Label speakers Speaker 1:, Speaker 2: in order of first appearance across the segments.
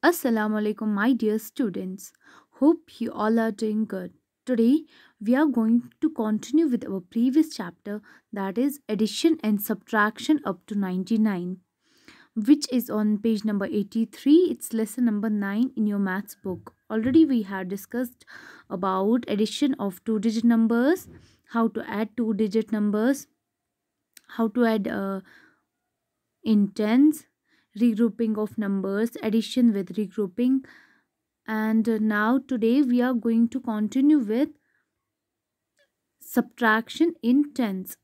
Speaker 1: Assalamu alaikum my dear students. Hope you all are doing good. Today we are going to continue with our previous chapter that is addition and subtraction up to 99 which is on page number 83 it's lesson number 9 in your maths book already we had discussed about addition of two digit numbers how to add two digit numbers how to add uh, in tens regrouping of numbers addition with regrouping and uh, now today we are going to continue with subtraction in tens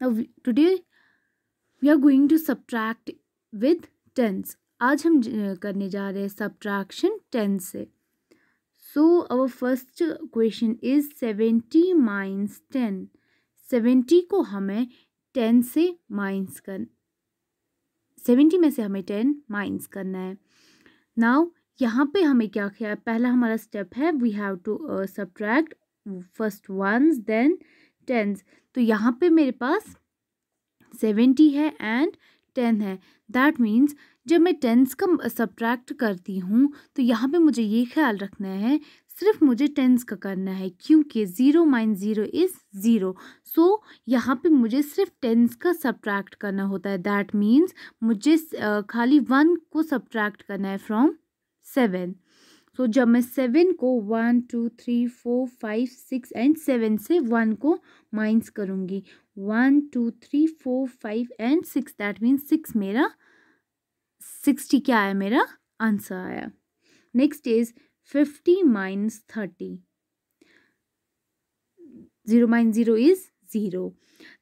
Speaker 1: now we, today we are going to subtract with tens. आज हम करने जा रहे हैं subtraction tens से so our first question is seventy minus ten को हमें से माइन्स कर सेवेंटी में से हमें टेन माइनस करना है नाउ यहाँ पे हमें क्या किया पहला हमारा स्टेप है we have to subtract first ones then tens तो यहाँ पे मेरे पास सेवेंटी है एंड टेन है दैट मीन्स जब मैं टेंस का सब्ट्रैक्ट करती हूँ तो यहाँ पे मुझे ये ख्याल रखना है सिर्फ मुझे टेंस का करना है क्योंकि zero minus zero is zero so यहाँ पे मुझे सिर्फ टेंस का सब्ट्रैक्ट करना होता है दैट मीन्स मुझे खाली वन को सब्ट्रैक्ट करना है फ्रॉम सेवन सो जब मैं सेवन को one two three four five six and seven से वन को माइनस करूँगी one two three four five and six that means six मेरा सिक्सटी क्या आया मेरा आंसर आया next is fifty minus thirty zero minus zero is zero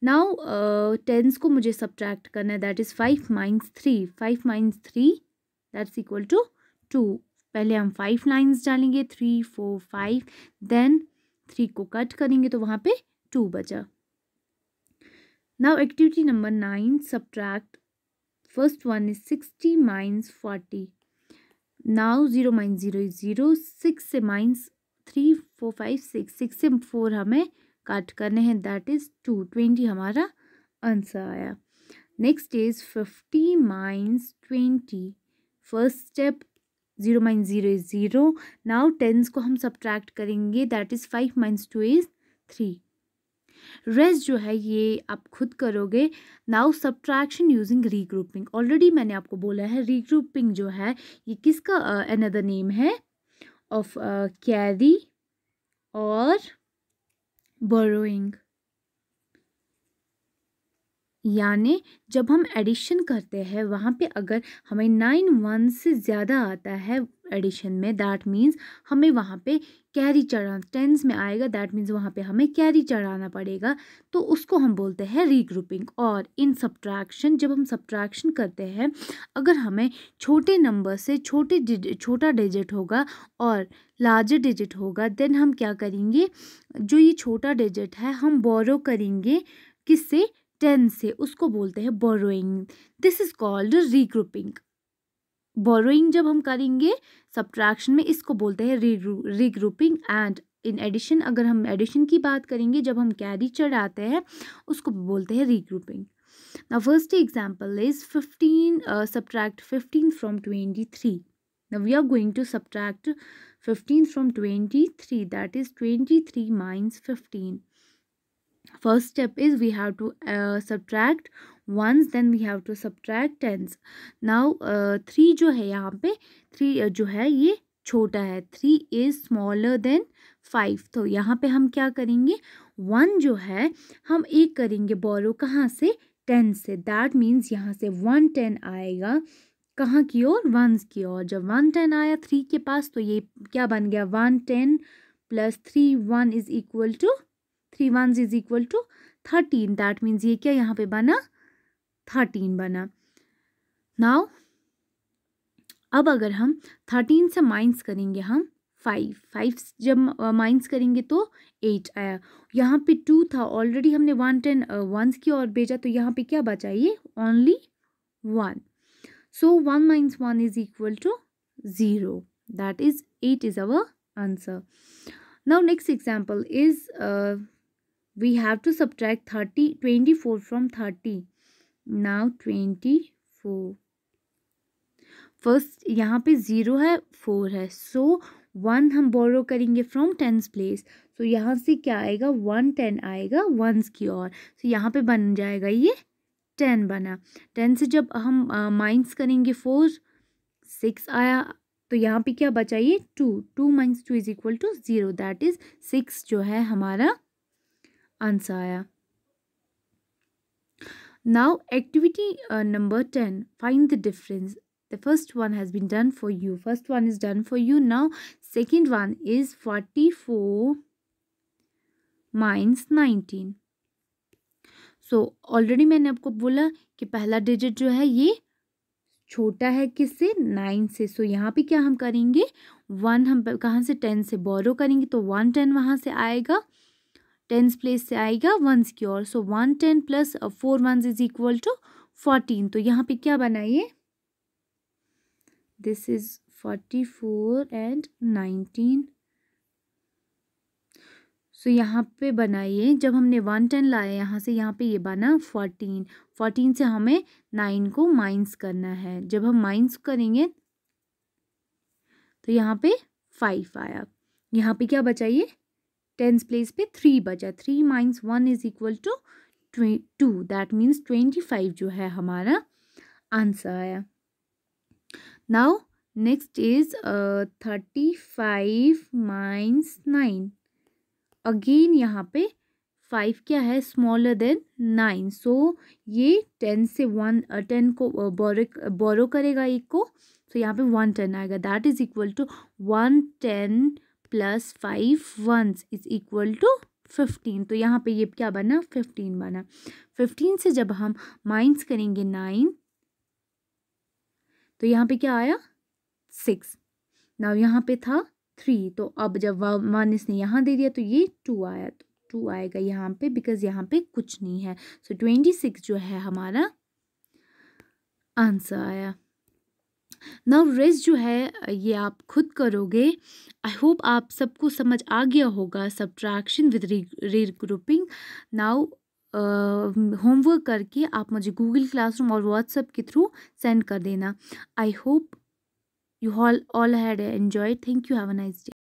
Speaker 1: now tens को मुझे सब्ट्रैक्ट करना है. That is five minus three five minus three that's equal to two पहले हम फाइव लाइन्स डालेंगे three four five then three को cut करेंगे तो वहाँ पे टू बचा now activity number nine subtract first one is sixty minus forty now zero minus zero zero six से minus three four five six six से four हमें काट करने हैं दैट इज़ टू ट्वेंटी हमारा आंसर आया next is fifty minus twenty first step zero minus zero is zero now tens को हम सब्ट्रैक्ट करेंगे that is five minus two is three rest जो है ये आप खुद करोगे now subtraction using regrouping already मैंने आपको बोला है रीग्रुपिंग जो है ये किसका अनदर नेम है ऑफ कैरी और बोरोइंग यानी जब हम एडिशन करते हैं वहाँ पे अगर हमें नाइन वन से ज़्यादा आता है एडिशन में दैट मीन्स हमें वहाँ पे कैरी चढ़ाना टेंस में आएगा दैट मीन्स वहाँ पे हमें कैरी चढ़ाना पड़ेगा तो उसको हम बोलते हैं रीग्रुपिंग और इन सब्ट्रैक्शन जब हम सब्ट्रैक्शन करते हैं अगर हमें छोटे नंबर से छोटे छोटा डिजिट होगा और लार्जर डिजिट होगा देन हम क्या करेंगे जो ये छोटा डिजिट है हम बोरो करेंगे किससे टेन से उसको बोलते हैं borrowing this is called regrouping borrowing जब हम करेंगे सब्ट्रैक्शन में इसको बोलते हैं रिग्रुपिंग एंड इन एडिशन अगर हम एडिशन की बात करेंगे जब हम कैरी चढ़ाते हैं उसको बोलते हैं रीग्रुपिंग ना first example is fifteen subtract fifteen from twenty three ना we are going to subtract fifteen from twenty three that is twenty three minus fifteen first step is we have to subtract ones then we have to subtract tens now three जो है यहाँ पे three uh, जो है ये छोटा है three is smaller than five तो यहाँ पे हम क्या करेंगे वन जो है हम एक करेंगे बोरो कहाँ से टेन से दैट मीन्स यहाँ से वन टेन आएगा कहाँ की ओर वंस की ओर जब वन टेन आया थ्री के पास तो ये क्या बन गया one ten plus three one is equal to three one is equal to thirteen that means ये क्या यहाँ पे बना थर्टीन बना नाउ अब अगर हम थर्टीन से माइंस करेंगे हम फाइव फाइव जब माइंस करेंगे तो एट आया यहाँ पे टू था ऑलरेडी हमने वन टेन वंस की ओर भेजा तो यहाँ पे क्या बचा ये only one so one minus one is equal to zero that is eight is our answer now next example is we have to subtract thirty twenty four from thirty now twenty four first यहाँ पे zero है four है सो so, one हम बोरो करेंगे from tens place तो यहाँ से क्या आएगा वन टेन आएगा वंस की ओर सो so, यहाँ पे बन जाएगा ये टेन बना टेन से जब हम माइंस uh, करेंगे फोर सिक्स आया तो यहाँ पे क्या बचा ये two two minus two is equal to zero that is six जो है हमारा आंसर आया Now activity uh, number 10 find the difference the first one has been done for you first one is done for you now second one is 44 minus nineteen so already मैंने आपको बोला कि पहला digit जो है ये छोटा है किससे नाइन से सो so, यहाँ पे क्या हम करेंगे वन हम कहाँ से टेन से बोरो करेंगे तो वन टेन वहाँ से आएगा टेंस प्लेस से आएगा वंस की ओर so one ten plus uh, four ones is equal to fourteen तो यहाँ पे क्या बनाइए this is forty four and nineteen so यहाँ पे बनाइए जब हमने वन टेन लाया यहाँ से यहाँ पे ये बना फोर्टीन फोर्टीन से हमें नाइन को माइंस करना है जब हम माइंस करेंगे तो यहाँ पे फाइव आया यहाँ पे क्या बचाइए टेंस प्लेस पे थ्री बचा three minus one is equal to two that means twenty five जो है हमारा आंसर आया now next is thirty five minus nine again यहाँ पे फाइव क्या है स्मॉलर देन नाइन सो ये टेन से वन टेन को बोरो बोरो करेगा एक को सो so यहाँ पे वन टेन आएगा that is equal to one ten plus five ones is equal to fifteen तो यहाँ पे ये क्या बना फिफ्टीन बना फिफ्टीन से जब हम माइंस करेंगे नाइन तो यहाँ पे क्या आया सिक्स ना यहाँ पे था थ्री तो अब जब वन इसने यहाँ दे दिया तो ये टू आया तो टू आएगा यहाँ पे बिकॉज यहाँ पे कुछ नहीं है सो ट्वेंटी सिक्स जो है हमारा आंसर आया नव रेस जो है ये आप खुद करोगे आई होप आप सबको समझ आ गया होगा subtraction with regrouping now homework करके आप मुझे गूगल क्लासरूम और व्हाट्सएप के थ्रू सेंड कर देना I hope you all all had enjoy thank you have a nice day